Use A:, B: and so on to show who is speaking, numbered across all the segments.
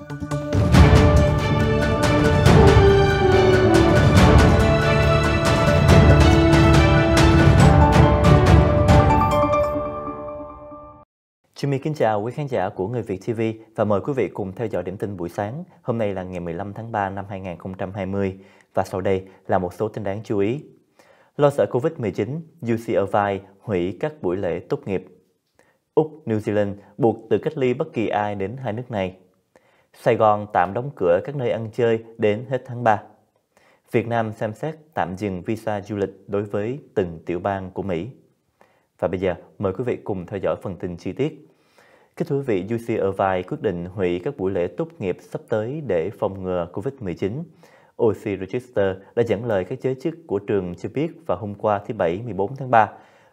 A: Jimmy kính chào quý khán giả của Người Việt TV và mời quý vị cùng theo dõi điểm tin buổi sáng. Hôm nay là ngày 15 tháng 3 năm 2020 và sau đây là một số tin đáng chú ý. Lo sợ Covid-19, UC Irvine hủy các buổi lễ tốt nghiệp. Úc, New Zealand buộc tự cách ly bất kỳ ai đến hai nước này. Sài Gòn tạm đóng cửa các nơi ăn chơi đến hết tháng 3. Việt Nam xem xét tạm dừng visa du lịch đối với từng tiểu bang của Mỹ. Và bây giờ, mời quý vị cùng theo dõi phần tin chi tiết. Kính thưa quý vị, UC Irvine quyết định hủy các buổi lễ tốt nghiệp sắp tới để phòng ngừa COVID-19. OC Register đã dẫn lời các giới chức của trường cho biết vào hôm qua thứ Bảy 14 tháng 3.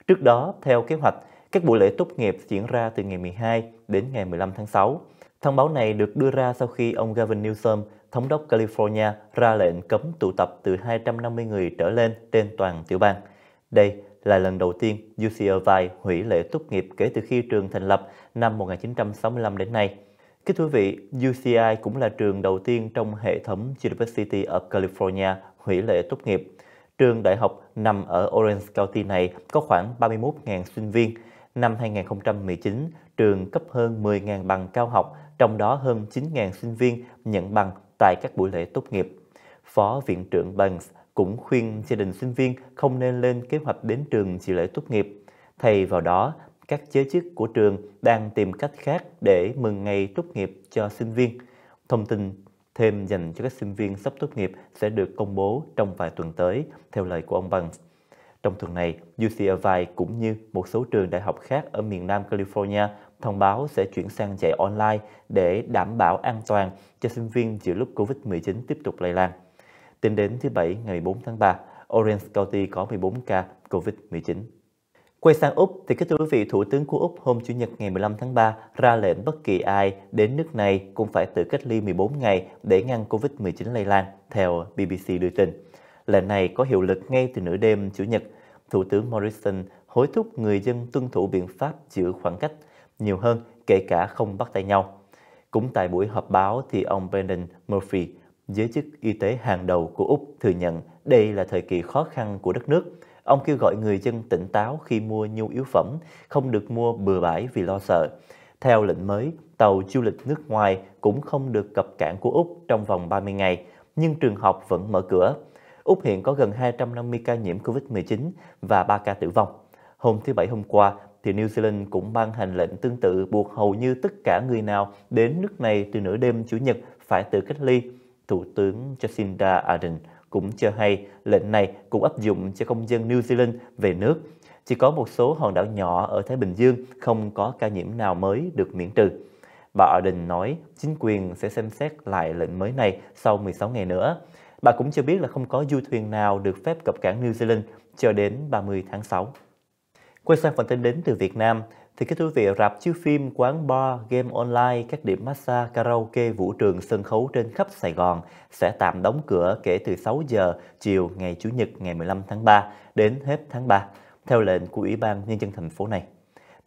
A: Trước đó, theo kế hoạch, các buổi lễ tốt nghiệp diễn ra từ ngày 12 đến ngày 15 tháng 6. Thông báo này được đưa ra sau khi ông Gavin Newsom, thống đốc California, ra lệnh cấm tụ tập từ 250 người trở lên trên toàn tiểu bang. Đây là lần đầu tiên UCLY hủy lễ tốt nghiệp kể từ khi trường thành lập năm 1965 đến nay. Kính thưa quý vị, UCI cũng là trường đầu tiên trong hệ thống University of California hủy lễ tốt nghiệp. Trường đại học nằm ở Orange County này có khoảng 31.000 sinh viên. Năm 2019, trường cấp hơn 10.000 bằng cao học trong đó hơn 9.000 sinh viên nhận bằng tại các buổi lễ tốt nghiệp. Phó Viện trưởng Banks cũng khuyên gia đình sinh viên không nên lên kế hoạch đến trường dự lễ tốt nghiệp. Thay vào đó, các giới chức của trường đang tìm cách khác để mừng ngày tốt nghiệp cho sinh viên. Thông tin thêm dành cho các sinh viên sắp tốt nghiệp sẽ được công bố trong vài tuần tới, theo lời của ông Banks. Trong tuần này, UC Irvine cũng như một số trường đại học khác ở miền Nam California thông báo sẽ chuyển sang dạy online để đảm bảo an toàn cho sinh viên giữa lúc COVID-19 tiếp tục lây lan. Tính đến thứ Bảy ngày 4 tháng 3, Orange County có 14 ca COVID-19. Quay sang Úc thì các thưa quý vị, Thủ tướng của Úc hôm Chủ nhật ngày 15 tháng 3 ra lệnh bất kỳ ai đến nước này cũng phải tự cách ly 14 ngày để ngăn Covid-19 lây lan, theo BBC đưa tin. Lệnh này có hiệu lực ngay từ nửa đêm Chủ nhật. Thủ tướng Morrison hối thúc người dân tuân thủ biện pháp giữ khoảng cách nhiều hơn, kể cả không bắt tay nhau. Cũng tại buổi họp báo thì ông Brendan Murphy, giới chức y tế hàng đầu của Úc thừa nhận đây là thời kỳ khó khăn của đất nước. Ông kêu gọi người dân tỉnh táo khi mua nhu yếu phẩm, không được mua bừa bãi vì lo sợ. Theo lệnh mới, tàu du lịch nước ngoài cũng không được cập cảng của Úc trong vòng 30 ngày, nhưng trường học vẫn mở cửa. Úc hiện có gần 250 ca nhiễm COVID-19 và 3 ca tử vong. Hôm thứ Bảy hôm qua, thì New Zealand cũng ban hành lệnh tương tự buộc hầu như tất cả người nào đến nước này từ nửa đêm Chủ nhật phải tự cách ly. Thủ tướng Jacinda Ardern cũng cho hay lệnh này cũng áp dụng cho công dân New Zealand về nước. Chỉ có một số hòn đảo nhỏ ở Thái Bình Dương không có ca nhiễm nào mới được miễn trừ. Bà Ardern nói chính quyền sẽ xem xét lại lệnh mới này sau 16 ngày nữa. Bà cũng cho biết là không có du thuyền nào được phép cập cảng New Zealand cho đến 30 tháng 6. Quay sang phần tin đến từ Việt Nam, thì các quý vị rạp chiếu phim, quán bar, game online, các điểm massage, karaoke, vũ trường, sân khấu trên khắp Sài Gòn sẽ tạm đóng cửa kể từ 6 giờ chiều ngày Chủ nhật ngày 15 tháng 3 đến hết tháng 3, theo lệnh của Ủy ban Nhân dân thành phố này.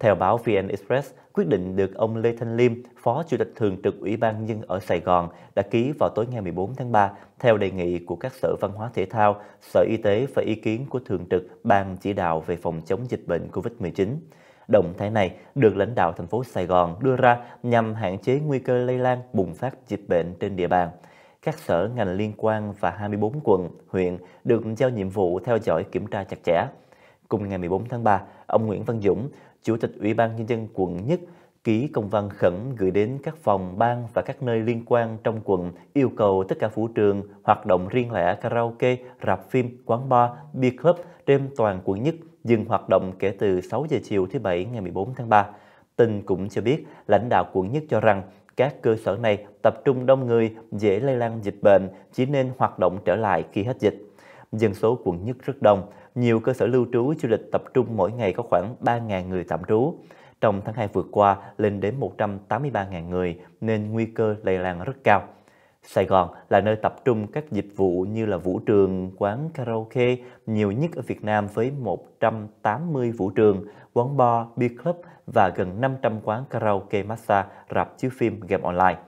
A: Theo báo VN Express, quyết định được ông Lê Thanh Liêm, Phó Chủ tịch Thường trực Ủy ban Nhân ở Sài Gòn đã ký vào tối ngày 14 tháng 3 theo đề nghị của các Sở Văn hóa Thể thao, Sở Y tế và ý kiến của Thường trực Ban Chỉ đạo về phòng chống dịch bệnh COVID-19. Động thái này được lãnh đạo thành phố Sài Gòn đưa ra nhằm hạn chế nguy cơ lây lan bùng phát dịch bệnh trên địa bàn. Các sở ngành liên quan và 24 quận, huyện được giao nhiệm vụ theo dõi kiểm tra chặt chẽ, Cùng ngày 14 tháng 3, ông Nguyễn Văn Dũng, Chủ tịch Ủy ban Nhân dân quận Nhất, ký công văn khẩn gửi đến các phòng, ban và các nơi liên quan trong quận yêu cầu tất cả vũ trường, hoạt động riêng lẻ karaoke, rạp phim, quán bar, beer club trên toàn quận Nhất dừng hoạt động kể từ 6 giờ chiều thứ Bảy ngày 14 tháng 3. Tin cũng cho biết, lãnh đạo quận Nhất cho rằng các cơ sở này tập trung đông người, dễ lây lan dịch bệnh, chỉ nên hoạt động trở lại khi hết dịch. Dân số quận Nhất rất đông, nhiều cơ sở lưu trú du lịch tập trung mỗi ngày có khoảng 3.000 người tạm trú. Trong tháng 2 vừa qua lên đến 183.000 người nên nguy cơ lây lan rất cao. Sài Gòn là nơi tập trung các dịch vụ như là vũ trường, quán karaoke, nhiều nhất ở Việt Nam với 180 vũ trường, quán bar, beer club và gần 500 quán karaoke massage, rạp chiếu phim, game online.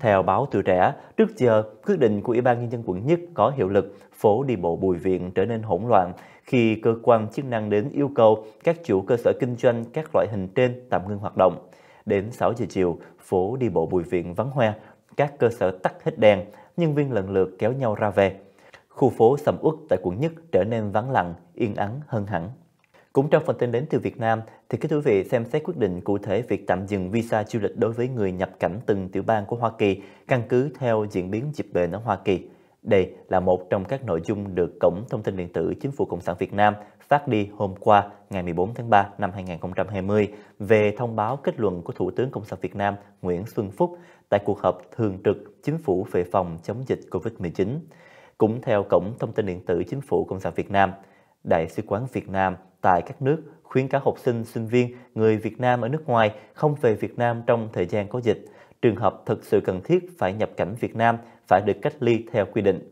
A: Theo báo Tuổi Trẻ, trước giờ, quyết định của Ủy ban Nhân dân quận nhất có hiệu lực, phố đi bộ Bùi Viện trở nên hỗn loạn khi cơ quan chức năng đến yêu cầu các chủ cơ sở kinh doanh các loại hình trên tạm ngưng hoạt động. Đến 6 giờ chiều, phố đi bộ Bùi Viện vắng hoe, các cơ sở tắt hết đèn, nhân viên lần lượt kéo nhau ra về. Khu phố sầm uất tại quận nhất trở nên vắng lặng, yên ắng hơn hẳn. Cũng trong phần tin đến từ Việt Nam, thì quý vị xem xét quyết định cụ thể việc tạm dừng visa du lịch đối với người nhập cảnh từng tiểu bang của Hoa Kỳ căn cứ theo diễn biến dịch bệnh ở Hoa Kỳ. Đây là một trong các nội dung được Cổng Thông tin điện tử Chính phủ Cộng sản Việt Nam phát đi hôm qua ngày 14 tháng 3 năm 2020 về thông báo kết luận của Thủ tướng Cộng sản Việt Nam Nguyễn Xuân Phúc tại cuộc họp thường trực Chính phủ về phòng chống dịch COVID-19. Cũng theo Cổng Thông tin điện tử Chính phủ Cộng sản Việt Nam, Đại sứ quán Việt Nam tại các nước khuyến cáo học sinh, sinh viên, người Việt Nam ở nước ngoài không về Việt Nam trong thời gian có dịch. Trường hợp thực sự cần thiết phải nhập cảnh Việt Nam phải được cách ly theo quy định.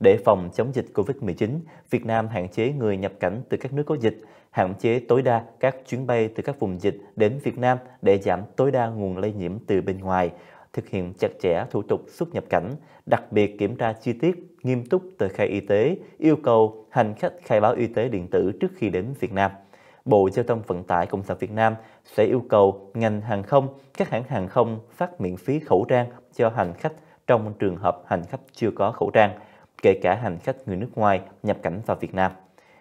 A: Để phòng chống dịch COVID-19, Việt Nam hạn chế người nhập cảnh từ các nước có dịch, hạn chế tối đa các chuyến bay từ các vùng dịch đến Việt Nam để giảm tối đa nguồn lây nhiễm từ bên ngoài, thực hiện chặt chẽ thủ tục xuất nhập cảnh, đặc biệt kiểm tra chi tiết, nghiêm túc tờ khai y tế, yêu cầu hành khách khai báo y tế điện tử trước khi đến Việt Nam. Bộ Giao thông Vận tải Cộng sản Việt Nam sẽ yêu cầu ngành hàng không, các hãng hàng không phát miễn phí khẩu trang cho hành khách trong trường hợp hành khách chưa có khẩu trang, kể cả hành khách người nước ngoài nhập cảnh vào Việt Nam.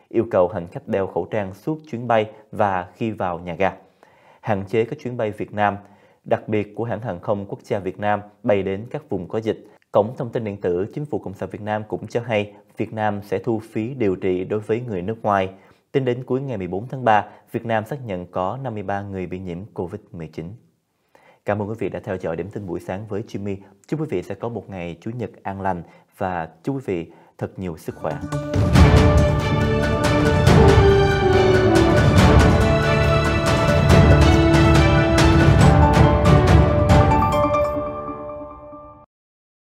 A: Yêu cầu hành khách đeo khẩu trang suốt chuyến bay và khi vào nhà ga. Hạn chế các chuyến bay Việt Nam đặc biệt của hãng hàng không quốc gia Việt Nam bay đến các vùng có dịch. Cổng thông tin điện tử Chính phủ Cộng sản Việt Nam cũng cho hay Việt Nam sẽ thu phí điều trị đối với người nước ngoài. Tính đến cuối ngày 14 tháng 3, Việt Nam xác nhận có 53 người bị nhiễm COVID-19. Cảm ơn quý vị đã theo dõi điểm tin buổi sáng với Jimmy. Chúc quý vị sẽ có một ngày Chủ nhật an lành và chúc quý vị thật nhiều sức khỏe.